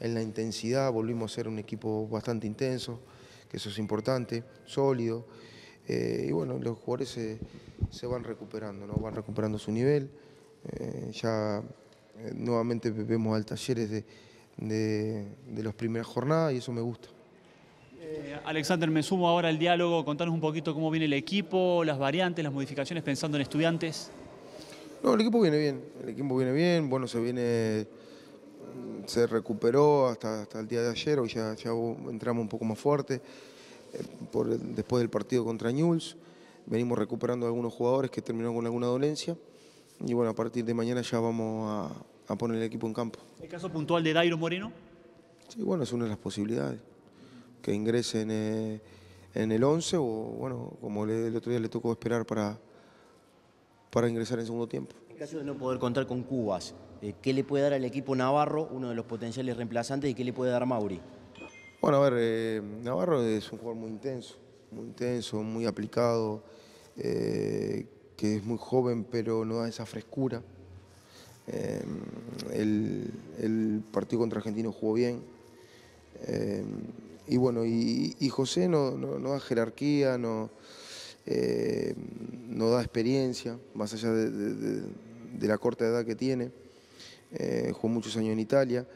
en la intensidad, volvimos a ser un equipo bastante intenso, que eso es importante, sólido. Eh, y bueno, los jugadores se, van recuperando, ¿no? van recuperando su nivel. Eh, ya eh, nuevamente vemos al talleres de, de, las primeras jornadas y eso me gusta. Alexander, me sumo ahora al diálogo. Contanos un poquito cómo viene el equipo, las variantes, las modificaciones pensando en estudiantes. No, el equipo viene bien. El equipo viene bien. Bueno, se viene se recuperó hasta, hasta el día de ayer, hoy ya, ya entramos un poco más fuerte eh, después del partido contra Newell's. Venimos recuperando algunos jugadores que terminaron con alguna dolencia y bueno, a partir de mañana ya vamos a, poner el equipo en campo. ¿El caso puntual de Dairo Moreno? Sí, bueno, es una de las posibilidades. Que ingrese en, eh, el 11 o, bueno, como el otro día le tocó esperar para, para ingresar en segundo tiempo. En caso de no poder contar con Cubas, eh, qué le puede dar al equipo Navarro, uno de los potenciales reemplazantes, y qué le puede dar Mauri. Bueno, a ver, eh, Navarro es un jugador muy intenso, muy intenso, muy aplicado, eh, que es muy joven, pero no da esa frescura. El, partido contra Argentino jugó bien. y bueno, y, José no, da jerarquía, no, da experiencia, más allá de, la corta edad que tiene. Eh, jugó muchos años en Italia.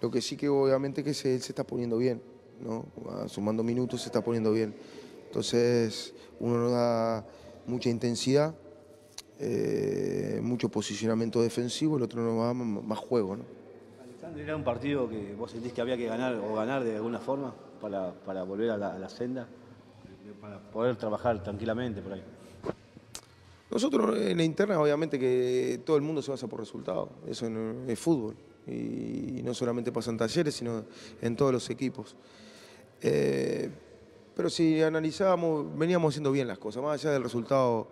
Lo que sí que obviamente que se, él se está poniendo bien, ¿no? Ah, sumando minutos se está poniendo bien. Entonces uno nos da mucha intensidad, eh, mucho posicionamiento defensivo, el otro nos da más juego. ¿no? ¿era un partido que vos sentís que había que ganar o ganar de alguna forma para, volver a la senda? Para poder trabajar tranquilamente por ahí. Nosotros en la interna, obviamente que todo el mundo se basa por resultados, eso es fútbol, y no solamente pasan talleres, sino en todos los equipos. Eh, pero si analizábamos, veníamos haciendo bien las cosas, más allá del resultado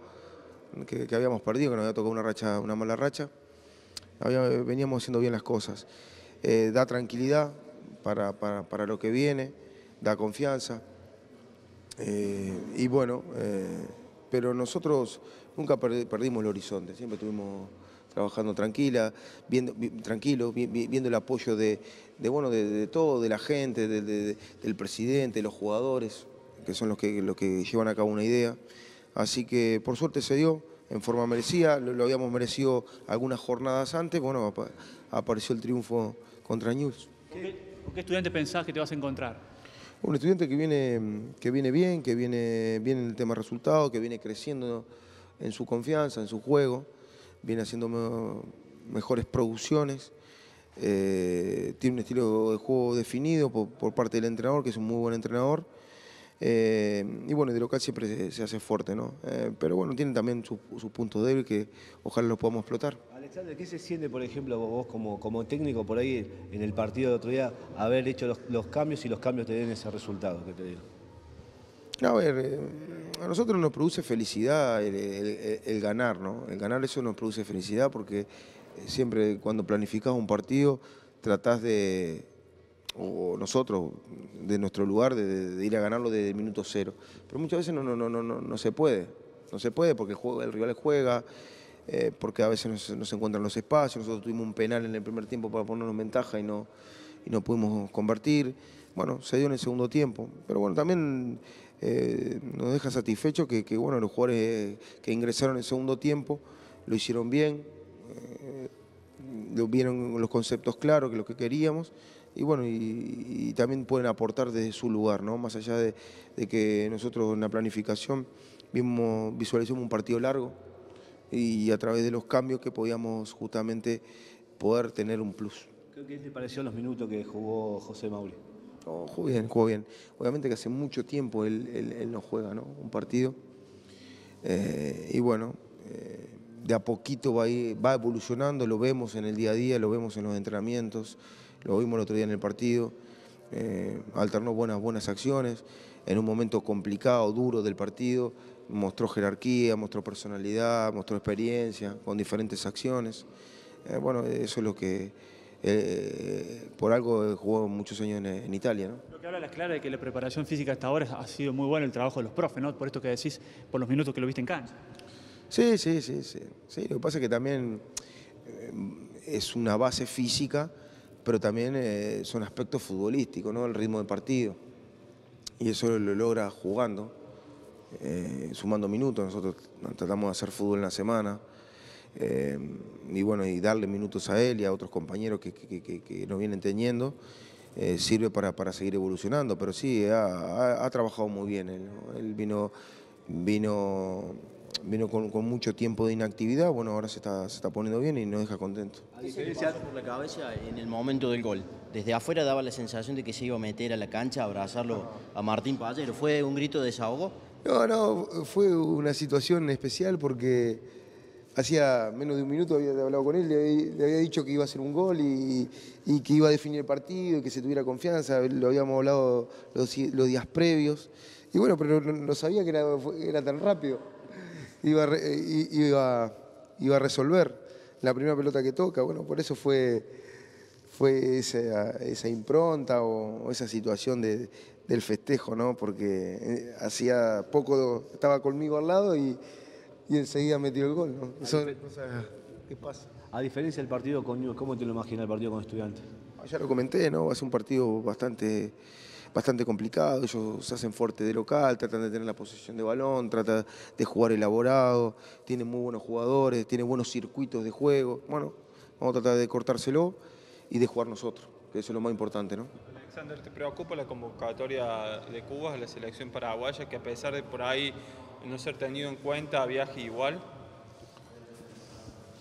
que, habíamos perdido, que nos había tocado una, racha, una mala racha, veníamos haciendo bien las cosas. Eh, da tranquilidad para, lo que viene, da confianza. Eh, y bueno, pero nosotros nunca perdimos el horizonte, siempre estuvimos trabajando tranquila, viendo, tranquilo, viendo el apoyo de, bueno, de, todo, de la gente, del presidente, de los jugadores, que son los que, los que llevan a cabo una idea. Así que por suerte se dio en forma merecida, lo, habíamos merecido algunas jornadas antes, bueno, apareció el triunfo contra News. qué, qué estudiante pensás que te vas a encontrar? Un estudiante que viene, que viene bien, que viene bien en el tema resultado, que viene creciendo en su confianza, en su juego, viene haciendo mejores producciones, eh, tiene un estilo de juego definido por, parte del entrenador, que es un muy buen entrenador. Eh, y bueno, de local siempre se, hace fuerte, ¿no? Eh, pero bueno, tiene también sus puntos débiles que ojalá los podamos explotar. ¿qué se siente, por ejemplo, vos como, técnico por ahí en el partido de otro día, haber hecho los, cambios y los cambios te den ese resultado que te digo. A ver, eh, a nosotros nos produce felicidad el, ganar, ¿no? El ganar eso nos produce felicidad porque eh, siempre cuando planificás un partido tratás de, o nosotros, de nuestro lugar, de, ir a ganarlo desde minuto cero. Pero muchas veces no, no, no, no, no se puede, no se puede porque el, juego, el rival juega, eh, porque a veces no se, encuentran los espacios. Nosotros tuvimos un penal en el primer tiempo para ponernos ventaja y no, pudimos convertir. Bueno, se dio en el segundo tiempo, pero bueno, también eh, nos deja satisfechos que, los jugadores eh, que ingresaron en el segundo tiempo lo hicieron bien, vieron los conceptos claros, que lo que queríamos, y bueno, y, también pueden aportar desde su lugar, Más allá de, que nosotros en la planificación vimos, visualizamos un partido largo, y a través de los cambios que podíamos justamente poder tener un plus. ¿Qué te pareció los minutos que jugó José Maule jugó bien, jugó bien. Obviamente que hace mucho tiempo él, no juega, ¿no? Un partido. Eh, y bueno, eh, de a poquito va, evolucionando, lo vemos en el día a día, lo vemos en los entrenamientos, lo vimos el otro día en el partido. Eh, alternó buenas, buenas acciones en un momento complicado, duro del partido mostró jerarquía, mostró personalidad, mostró experiencia con diferentes acciones. Eh, bueno, eso es lo que eh, por algo jugó muchos años en, Italia. ¿no? Lo que habla la clara de que la preparación física hasta ahora ha sido muy bueno el trabajo de los profes, ¿no? Por esto que decís, por los minutos que lo viste en cancha. Sí, sí, sí, sí. lo que pasa es que también eh, es una base física, pero también son aspectos futbolísticos, ¿no? El ritmo de partido. Y eso lo logra jugando. Eh, sumando minutos. Nosotros tratamos de hacer fútbol en la semana. Eh, y bueno, y darle minutos a él y a otros compañeros que, que, que, que nos vienen teniendo, eh, sirve para, para, seguir evolucionando. Pero sí, ha, ha, trabajado muy bien él. vino, vino, vino con, con, mucho tiempo de inactividad, bueno, ahora se está, se está poniendo bien y nos deja contento. por la cabeza en el momento del gol? Desde afuera daba la sensación de que se iba a meter a la cancha a abrazarlo a Martín Pallero. ¿Fue un grito de desahogo? No, no, fue una situación especial porque hacía menos de un minuto había hablado con él, le había, dicho que iba a hacer un gol y, que iba a definir el partido y que se tuviera confianza, lo habíamos hablado los, días previos. Y bueno, pero no, sabía que era, tan rápido. Iba, iba, iba a resolver la primera pelota que toca. Bueno, por eso fue, fue esa impronta o, esa situación de, del festejo, ¿no? Porque eh, hacía poco estaba conmigo al lado y, enseguida metió el gol, ¿no? A diferencia del partido con News, ¿cómo te lo imaginas el partido con Estudiantes? Ah, ya lo comenté, ¿no? Es un partido bastante, bastante complicado. Ellos se hacen fuerte de local, tratan de tener la posición de balón, tratan de jugar elaborado, tienen muy buenos jugadores, tienen buenos circuitos de juego. Bueno, vamos a tratar de cortárselo y de jugar nosotros, que eso es lo más importante, ¿no? Sander, ¿te preocupa la convocatoria de Cuba a la selección paraguaya que a pesar de por ahí no ser tenido en cuenta viaje igual?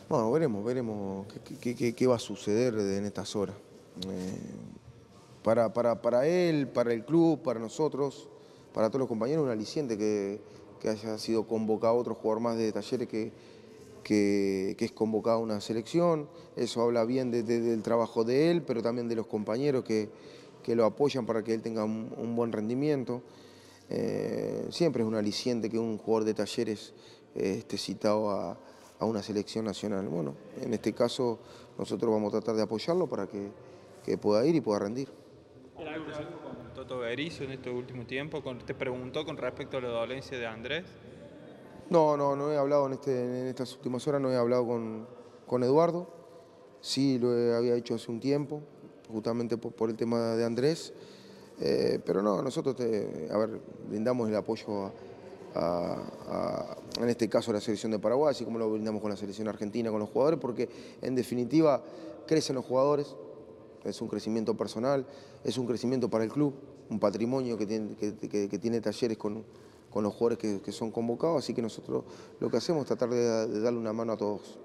Bueno, veremos, veremos qué, va a suceder en estas horas. Eh, para, para, para, él, para el club, para nosotros, para todos los compañeros, un aliciente que, que haya sido convocado otro jugador más de talleres que, que, es convocado a una selección, eso habla bien del trabajo de él, pero también de los compañeros que, que lo apoyan para que él tenga un, buen rendimiento. Eh, siempre es un aliciente que un jugador de talleres eh, esté citado a, una selección nacional. Bueno, en este caso nosotros vamos a tratar de apoyarlo para que, pueda ir y pueda rendir. Toto Berizzo en este último tiempo? ¿Te preguntó con respecto a la dolencia de Andrés? No, no, no he hablado en, este, en estas últimas horas, no he hablado con, Eduardo. Sí, lo había hecho hace un tiempo justamente por, el tema de Andrés. Eh, pero no, nosotros a ver, brindamos el apoyo a, en este caso, a la selección de Paraguay, así como lo brindamos con la selección argentina, con los jugadores, porque en definitiva crecen los jugadores, es un crecimiento personal, es un crecimiento para el club, un patrimonio que tiene, tiene talleres con, con los jugadores que, son convocados, así que nosotros lo que hacemos es tratar de darle una mano a todos.